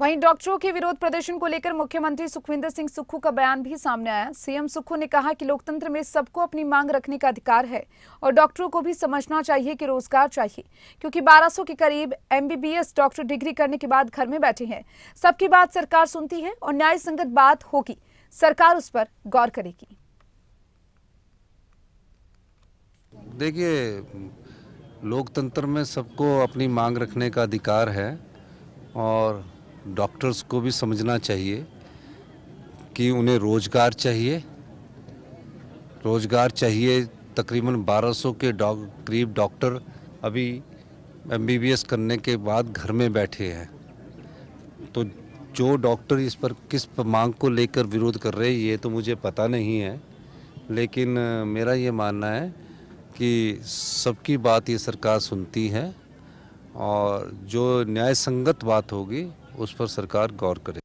वहीं डॉक्टरों के विरोध प्रदर्शन को लेकर मुख्यमंत्री सुखविंदर सिंह सुक्खू का बयान भी सामने आया सीएम सुक्खू ने कहा कि लोकतंत्र में सबको अपनी मांग रखने का अधिकार है और डॉक्टरों को भी समझना चाहिए कि रोजगार चाहिए क्योंकि 1200 के करीब एमबीबीएस डॉक्टर डिग्री करने के बाद घर में बैठे हैं सबकी बात सरकार सुनती है और न्याय संगत बात होगी सरकार उस पर गौर करेगी देखिए लोकतंत्र में सबको अपनी मांग रखने का अधिकार है और डॉक्टर्स को भी समझना चाहिए कि उन्हें रोज़गार चाहिए रोज़गार चाहिए तकरीबन 1200 के डॉ करीब डॉक्टर अभी एमबीबीएस करने के बाद घर में बैठे हैं तो जो डॉक्टर इस पर किस पर मांग को लेकर विरोध कर रहे हैं ये तो मुझे पता नहीं है लेकिन मेरा ये मानना है कि सबकी बात ये सरकार सुनती है और जो न्याय संगत बात होगी उस पर सरकार गौर करे